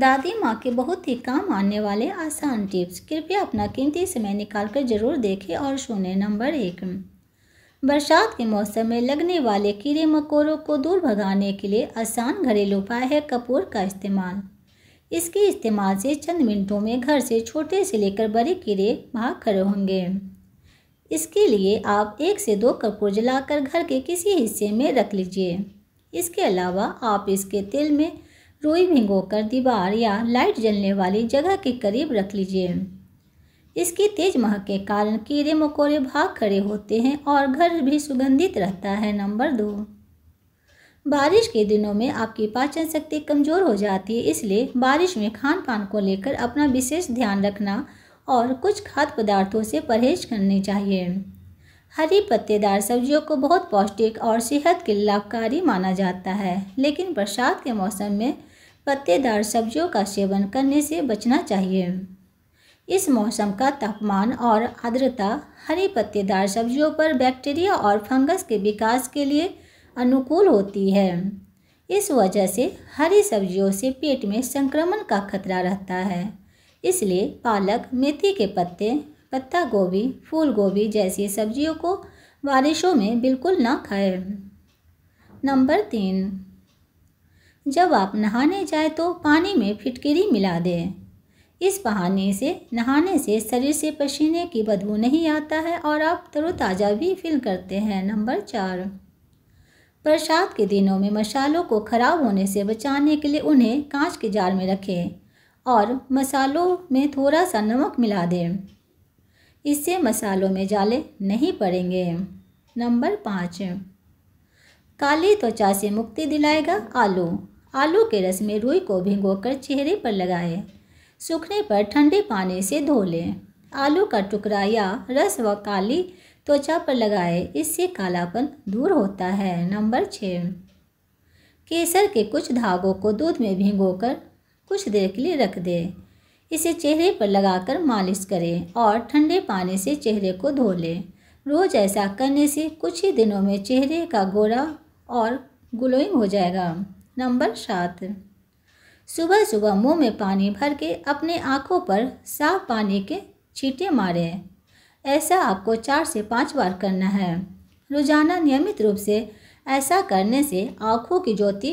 दादी माँ के बहुत ही काम आने वाले आसान टिप्स कृपया अपना कीमती समय निकालकर जरूर देखें और सुने नंबर एक बरसात के मौसम में लगने वाले कीड़े मकोड़ों को दूर भगाने के लिए आसान घरेलू उपाय है कपूर का इस्तेमाल इसके इस्तेमाल से चंद मिनटों में घर से छोटे से लेकर बड़े कीड़े भाग खड़े होंगे इसके लिए आप एक से दो कपूर जलाकर घर के किसी हिस्से में रख लीजिए इसके अलावा आप इसके तेल में रुई कर दीवार या लाइट जलने वाली जगह के करीब रख लीजिए इसकी तेज महक के कारण कीड़े मकोड़े भाग खड़े होते हैं और घर भी सुगंधित रहता है नंबर दो बारिश के दिनों में आपकी पाचन शक्ति कमज़ोर हो जाती है इसलिए बारिश में खान पान को लेकर अपना विशेष ध्यान रखना और कुछ खाद्य पदार्थों से परहेज करनी चाहिए हरी पत्तेदार सब्जियों को बहुत पौष्टिक और सेहत के लाभकारी माना जाता है लेकिन बरसात के मौसम में पत्तेदार सब्जियों का सेवन करने से बचना चाहिए इस मौसम का तापमान और आर्द्रता हरी पत्तेदार सब्जियों पर बैक्टीरिया और फंगस के विकास के लिए अनुकूल होती है इस वजह से हरी सब्जियों से पेट में संक्रमण का खतरा रहता है इसलिए पालक मेथी के पत्ते पत्ता गोभी फूल गोभी जैसी सब्जियों को बारिशों में बिल्कुल ना खाएं नंबर तीन जब आप नहाने जाए तो पानी में फिटकरी मिला दें इस बहाने से नहाने से शरीर से पसीने की बदबू नहीं आता है और आप तरोताज़ा भी फील करते हैं नंबर चार प्रसाद के दिनों में मसालों को ख़राब होने से बचाने के लिए उन्हें कांच के जार में रखें और मसालों में थोड़ा सा नमक मिला दें इससे मसालों में जाले नहीं पड़ेंगे नंबर पाँच काली त्वचा से मुक्ति दिलाएगा आलू आलू के रस में रुई को भिगोकर चेहरे पर लगाएं सूखने पर ठंडे पानी से धो लें आलू का टुकड़ा या रस व काली त्वचा पर लगाएं इससे कालापन दूर होता है नंबर छः केसर के कुछ धागों को दूध में भिगोकर कुछ देर के लिए रख दें इसे चेहरे पर लगाकर मालिश करें और ठंडे पानी से चेहरे को धो लें रोज़ ऐसा करने से कुछ ही दिनों में चेहरे का गोरा और ग्लोइंग हो जाएगा नंबर सात सुबह सुबह मुंह में पानी भर के अपने आँखों पर साफ पानी के छींटे मारें ऐसा आपको चार से पाँच बार करना है रोजाना नियमित रूप से ऐसा करने से आँखों की ज्योति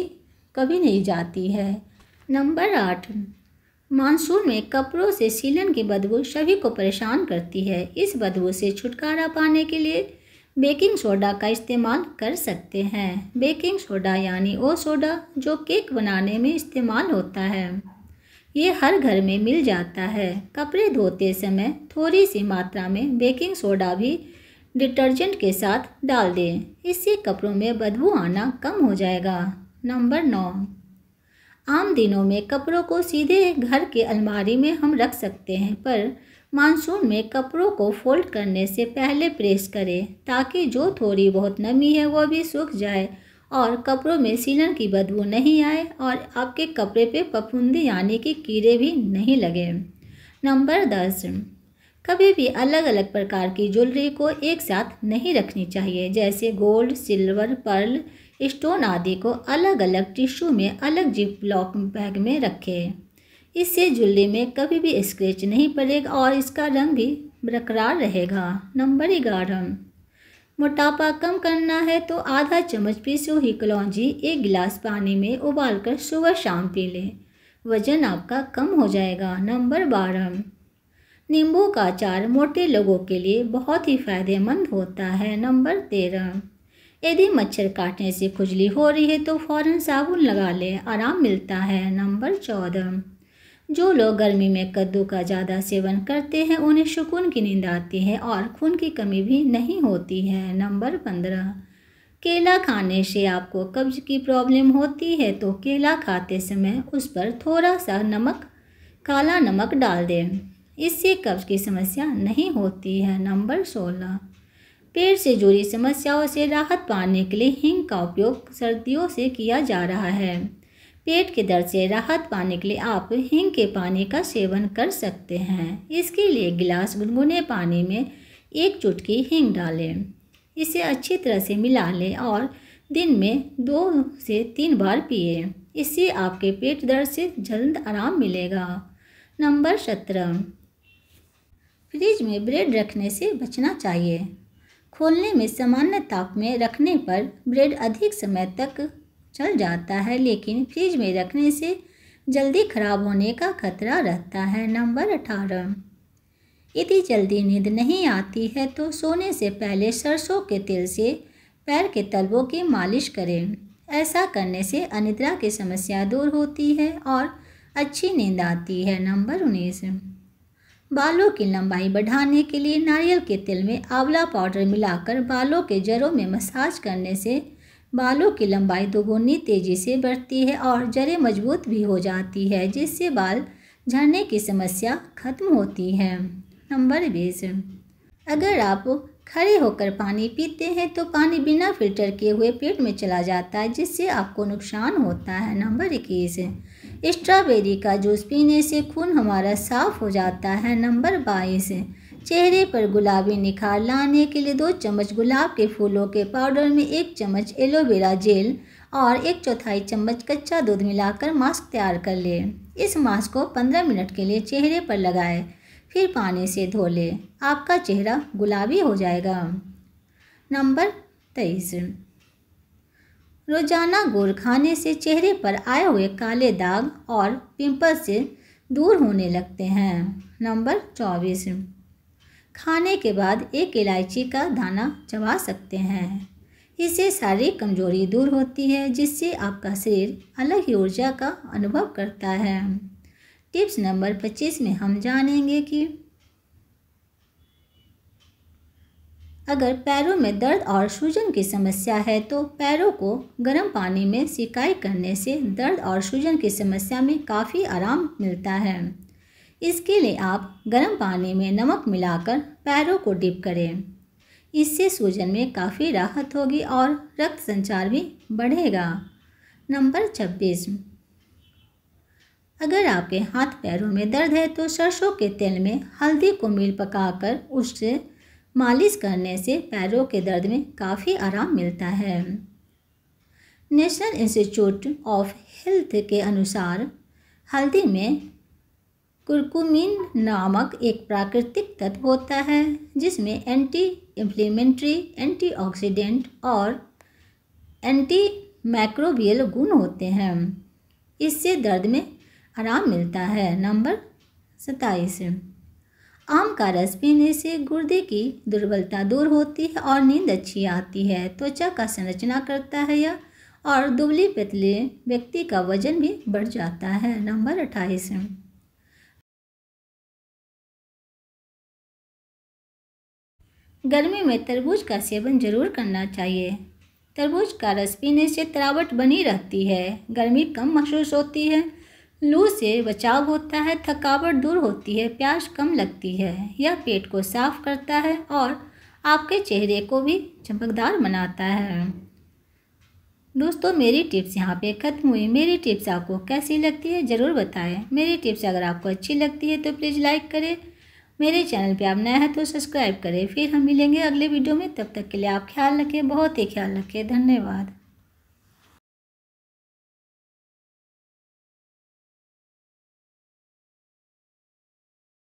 कभी नहीं जाती है नंबर आठ मानसून में कपड़ों से सीलन की बदबू सभी को परेशान करती है इस बदबू से छुटकारा पाने के लिए बेकिंग सोडा का इस्तेमाल कर सकते हैं बेकिंग सोडा यानी ओ सोडा जो केक बनाने में इस्तेमाल होता है ये हर घर में मिल जाता है कपड़े धोते समय थोड़ी सी मात्रा में बेकिंग सोडा भी डिटर्जेंट के साथ डाल दें इससे कपड़ों में बदबू आना कम हो जाएगा नंबर नौ आम दिनों में कपड़ों को सीधे घर के अलमारी में हम रख सकते हैं पर मानसून में कपड़ों को फोल्ड करने से पहले प्रेस करें ताकि जो थोड़ी बहुत नमी है वह भी सूख जाए और कपड़ों में सीलन की बदबू नहीं आए और आपके कपड़े पे फफूंदी यानी कि कीड़े भी नहीं लगे नंबर दस कभी भी अलग अलग प्रकार की ज्वेलरी को एक साथ नहीं रखनी चाहिए जैसे गोल्ड सिल्वर पर्ल स्टोन आदि को अलग अलग टिश्यू में अलग जिप लॉक बैग में रखें इससे जुल्ली में कभी भी स्क्रेच नहीं पड़ेगा और इसका रंग भी बरकरार रहेगा नंबर ग्यारह मोटापा कम करना है तो आधा चम्मच पीसो ही कलौजी एक गिलास पानी में उबाल कर सुबह शाम पी लें वजन आपका कम हो जाएगा नंबर बारह नींबू का अचार मोटे लोगों के लिए बहुत ही फायदेमंद होता है नंबर तेरह यदि मच्छर काटने से खुजली हो रही है तो फ़ौरन साबुन लगा लें आराम मिलता है नंबर चौदह जो लोग गर्मी में कद्दू का ज़्यादा सेवन करते हैं उन्हें सुकून की नींद आती है और खून की कमी भी नहीं होती है नंबर पंद्रह केला खाने से आपको कब्ज की प्रॉब्लम होती है तो केला खाते समय उस पर थोड़ा सा नमक काला नमक डाल दें इससे कब्ज की समस्या नहीं होती है नंबर सोलह पेड़ से जुड़ी समस्याओं से राहत पाने के लिए हींग का उपयोग सर्दियों से किया जा रहा है पेट के दर्द से राहत पाने के लिए आप हिंग के पानी का सेवन कर सकते हैं इसके लिए गिलास गुनगुने पानी में एक चुटकी हिंग डालें इसे अच्छी तरह से मिला लें और दिन में दो से तीन बार पिए इससे आपके पेट दर्द से जल्द आराम मिलेगा नंबर सत्रह फ्रिज में ब्रेड रखने से बचना चाहिए खोलने में सामान्य ताप में रखने पर ब्रेड अधिक समय तक चल जाता है लेकिन फ्रिज में रखने से जल्दी खराब होने का खतरा रहता है नंबर अठारह यदि जल्दी नींद नहीं आती है तो सोने से पहले सरसों के तेल से पैर के तलबों की मालिश करें ऐसा करने से अनिद्रा की समस्या दूर होती है और अच्छी नींद आती है नंबर उन्नीस बालों की लंबाई बढ़ाने के लिए नारियल के तेल में आंवला पाउडर मिलाकर बालों के जड़ों में मसाज करने से बालों की लंबाई दोगुनी तेज़ी से बढ़ती है और जड़ें मजबूत भी हो जाती है जिससे बाल झड़ने की समस्या खत्म होती है नंबर बीस अगर आप खड़े होकर पानी पीते हैं तो पानी बिना फिल्टर किए हुए पेट में चला जाता है जिससे आपको नुकसान होता है नंबर इक्कीस स्ट्रॉबेरी का जूस पीने से खून हमारा साफ हो जाता है नंबर बाईस चेहरे पर गुलाबी निखार लाने के लिए दो चम्मच गुलाब के फूलों के पाउडर में एक चम्मच एलोवेरा जेल और एक चौथाई चम्मच कच्चा दूध मिलाकर मास्क तैयार कर लें इस मास्क को पंद्रह मिनट के लिए चेहरे पर लगाएं फिर पानी से धो लें आपका चेहरा गुलाबी हो जाएगा नंबर तेईस रोजाना गुड़ खाने से चेहरे पर आए हुए काले दाग और पिंपल से दूर होने लगते हैं नंबर चौबीस खाने के बाद एक इलायची का दाना चबा सकते हैं इससे शारीरिक कमजोरी दूर होती है जिससे आपका शरीर अलग ही ऊर्जा का अनुभव करता है टिप्स नंबर पच्चीस में हम जानेंगे कि अगर पैरों में दर्द और सूजन की समस्या है तो पैरों को गर्म पानी में सिकाई करने से दर्द और सूजन की समस्या में काफ़ी आराम मिलता है इसके लिए आप गर्म पानी में नमक मिलाकर पैरों को डिप करें इससे सूजन में काफ़ी राहत होगी और रक्त संचार भी बढ़ेगा नंबर छब्बीस अगर आपके हाथ पैरों में दर्द है तो सरसों के तेल में हल्दी को मिल पकाकर उससे मालिश करने से पैरों के दर्द में काफ़ी आराम मिलता है नेशनल इंस्टीट्यूट ऑफ हेल्थ के अनुसार हल्दी में कुरकुमिन नामक एक प्राकृतिक तत्व होता है जिसमें एंटी इम्प्लीमेंट्री एंटीऑक्सीडेंट और एंटी माइक्रोबियल गुण होते हैं इससे दर्द में आराम मिलता है नंबर सताईस आम का रस पीने से गुर्दे की दुर्बलता दूर होती है और नींद अच्छी आती है त्वचा का संरचना करता है यह और दुबली पतले व्यक्ति का वजन भी बढ़ जाता है नंबर अट्ठाईस गर्मी में तरबूज का सेवन जरूर करना चाहिए तरबूज का रस पीने से तरावट बनी रहती है गर्मी कम महसूस होती है लू से बचाव होता है थकावट दूर होती है प्यास कम लगती है यह पेट को साफ करता है और आपके चेहरे को भी चमकदार बनाता है दोस्तों मेरी टिप्स यहाँ पे ख़त्म हुई मेरी टिप्स आपको कैसी लगती है ज़रूर बताएं मेरी टिप्स अगर आपको अच्छी लगती है तो प्लीज़ लाइक करें मेरे चैनल पे आप नया है तो सब्सक्राइब करें फिर हम मिलेंगे अगले वीडियो में तब तक के लिए आप ख्याल रखें बहुत ही ख्याल रखें धन्यवाद